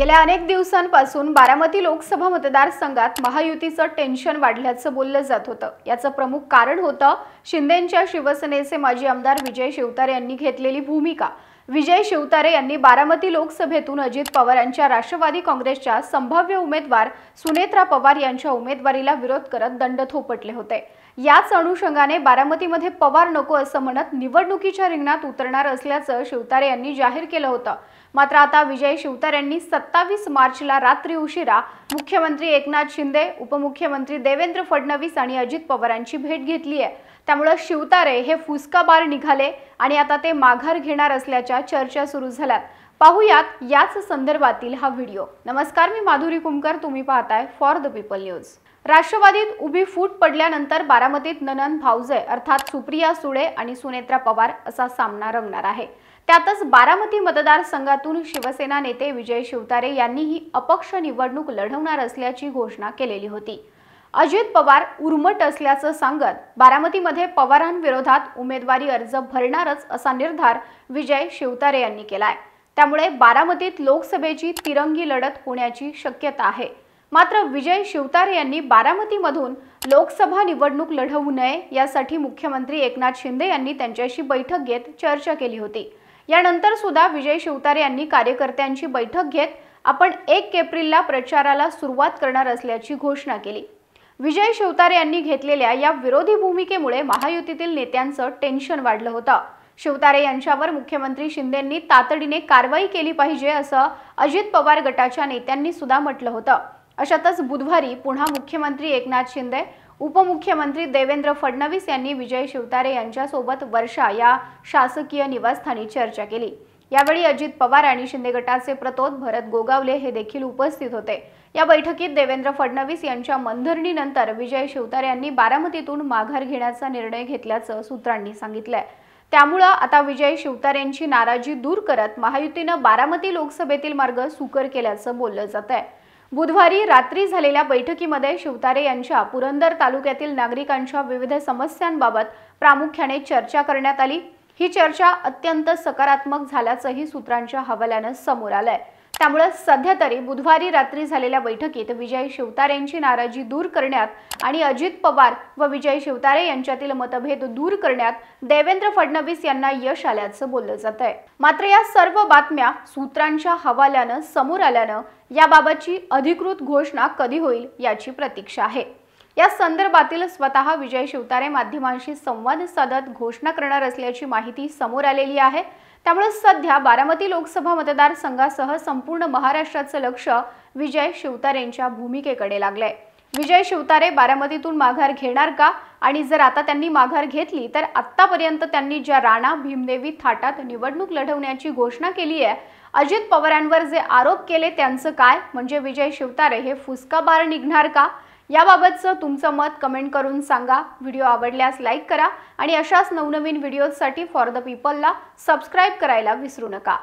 गेल्या अनेक दिवसांपासून बारामती लोकसभा मतदारसंघात महायुतीचं टेन्शन वाढल्याचं बोललं जात होतं याचं प्रमुख कारण होतं शिंदेंच्या शिवसेनेचे माजी आमदार विजय शिवतार यांनी घेतलेली भूमिका विजय शिवतारे यांनी बारामती लोकसभेतून अजित पवार यांच्या राष्ट्रवादी काँग्रेसच्या संभाव्य उमेदवार सुनेत्रा पवार यांच्या उमेदवारीला विरोध करत दंड थोपटले होते याच अनुषंगाने बारामतीमध्ये पवार नको असं म्हणत निवडणुकीच्या रिंगणात उतरणार असल्याचं शिवतारे यांनी जाहीर केलं होतं मात्र आता विजय शिवतारे यांनी सत्तावीस मार्चला रात्री उशिरा मुख्यमंत्री एकनाथ शिंदे उपमुख्यमंत्री देवेंद्र फडणवीस आणि अजित पवारांची भेट घेतली आहे त्यामुळं शिवतारे हे बार निघाले आणि आता ते माघार घेणार असल्याच्या चर्चा सुरू झाल्यात पाहूयात याच संदर्भातील हा व्हिडिओ नमस्कार मी माधुरी कुमकर तुम्ही पाहताय फॉर द पीपल न्यूज राष्ट्रवादीत उभी फूट पडल्यानंतर बारामतीत ननन भाऊजे अर्थात सुप्रिया सुळे आणि सुनेत्रा पवार असा सामना रंगणार आहे त्यातच बारामती मतदारसंघातून शिवसेना नेते विजय शिवतारे यांनीही अपक्ष निवडणूक लढवणार असल्याची घोषणा केलेली होती अजित पवार उर्मट असल्याचं सांगत बारामतीमध्ये पवारांविरोधात उमेदवारी अर्ज भरणारच असा निर्धार विजय शिवतारे यांनी केलाय त्यामुळे बारामतीत लोकसभेची तिरंगी लढत होण्याची शक्यता आहे मात्र विजय शिवतारे यांनी बारामतीमधून लोकसभा निवडणूक लढवू नये यासाठी मुख्यमंत्री एकनाथ शिंदे यांनी त्यांच्याशी बैठक घेत चर्चा केली होती यानंतर सुद्धा विजय शिवतारे यांनी कार्यकर्त्यांची बैठक घेत आपण एक एप्रिलला प्रचाराला सुरुवात करणार असल्याची घोषणा केली विजय शिवतारे यांनी घेतलेल्या या विरोधी भूमिकेमुळे महायुतीतील नेत्यांचं टेन्शन वाढलं होतं शिवतारे यांच्यावर मुख्यमंत्री शिंदेंनी तातडीने कारवाई केली पाहिजे असं अजित पवार गटाच्या नेत्यांनी सुद्धा म्हटलं होतं अशातच बुधवारी पुन्हा मुख्यमंत्री एकनाथ शिंदे उपमुख्यमंत्री देवेंद्र फडणवीस यांनी विजय शिवतारे यांच्यासोबत वर्षा या शासकीय निवासस्थानी चर्चा केली यावेळी अजित पवार आणि शिंदे गटाचे प्रतोद भरत गोगावले हे देखील उपस्थित होते या बैठकीत देवेंद्र फडणवीस यांच्या मनधरणीनंतर विजय शिवतारे यांनी बारामतीतून माघार घेण्याचा निर्णय घेतल्याचं सूत्रांनी सांगितलंय त्यामुळं आता विजय शिवतार यांची नाराजी दूर करत महायुतीनं बारामती लोकसभेतील मार्ग सुकर केल्याचं बोललं जात आहे बुधवारी रात्री झालेल्या बैठकीमध्ये शिवतारे यांच्या पुरंदर तालुक्यातील नागरिकांच्या विविध समस्यांबाबत प्रामुख्याने चर्चा करण्यात आली ही चर्चा अत्यंत सकारात्मक झाल्याचंही सूत्रांच्या हवाल्यानं समोर आलंय त्यामुळे सध्या तरी बुधवारी रात्री झालेल्या बैठकीत विजय शिवतारे यांची नाराजी दूर करण्यात आणि अजित पवार व विजय शिवतारे यांच्यातील मतभेद दूर करण्यात देवेंद्र फडणवीस यांना यश आल्याचं बोललं जात आहे मात्र या सर्व बातम्या सूत्रांच्या हवाल्यानं समोर आल्यानं याबाबतची अधिकृत घोषणा कधी होईल याची प्रतीक्षा आहे या संदर्भातील स्वतः विजय शिवतारे माध्यमांशी संवाद साधत घोषणा करणार असल्याची माहिती समोर आलेली आहे त्यामुळे सध्या बारामती लोकसभा मतदारसंघासह संपूर्ण महाराष्ट्राचं लक्ष विजय शिवतारेंच्या भूमिकेकडे लागलंय विजय शिवतारे बारामतीतून माघार घेणार का आणि जर आता त्यांनी माघार घेतली तर आतापर्यंत त्यांनी ज्या राणा भीमदेवी थाटात निवडणूक लढवण्याची घोषणा केली आहे अजित पवारांवर जे आरोप केले त्यांचं काय म्हणजे विजय शिवतारे हे फुसकाबार निघणार का याबाबतचं तुमचं मत कमेंट करून सांगा व्हिडिओ आवडल्यास लाईक करा आणि अशाच नवनवीन व्हिडिओजसाठी फॉर द पीपलला सबस्क्राईब करायला विसरू नका